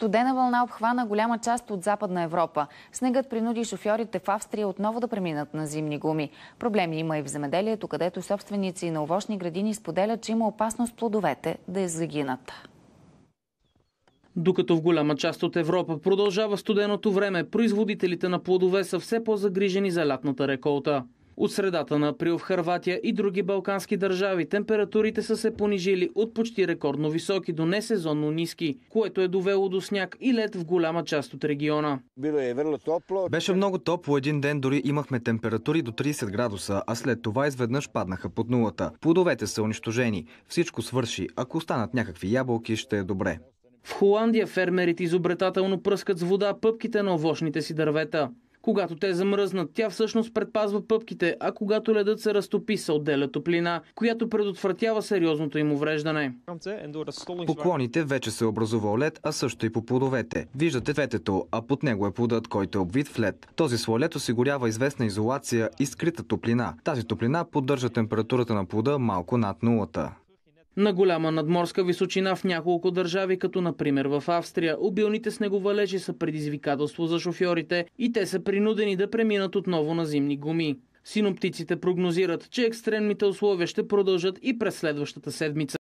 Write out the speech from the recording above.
Студена вълна обхвана голяма част от Западна Европа. Снегът принуди шофьорите в Австрия отново да преминат на зимни гуми. Проблеми има и в земеделието, където собственици на овощни градини споделят, че има опасност плодовете да изгинат. Докато в голяма част от Европа продължава студеното време, производителите на плодове са все по-загрижени за лятната реколта. От средата на април в Харватия и други балкански държави температурите са се понижили от почти рекордно високи до несезонно ниски, което е довело до сняг и лед в голяма част от региона. Е Беше много топло. Един ден дори имахме температури до 30 градуса, а след това изведнъж паднаха под нулата. Плодовете са унищожени. Всичко свърши. Ако останат някакви ябълки, ще е добре. В Холандия фермерите изобретателно пръскат с вода пъпките на овощните си дървета. Когато те замръзнат, тя всъщност предпазва пъпките, а когато ледът се разтопи, се отделя топлина, която предотвратява сериозното им увреждане. Поклоните вече се образува лед, а също и по плодовете. Виждате ветето, а под него е плодът, който е обвит в лед. Този слой лед осигурява известна изолация и скрита топлина. Тази топлина поддържа температурата на плода малко над нулата. На голяма надморска височина в няколко държави, като например в Австрия, обилните снеговалежи са предизвикателство за шофьорите и те са принудени да преминат отново на зимни гуми. Синоптиците прогнозират, че екстремните условия ще продължат и през следващата седмица.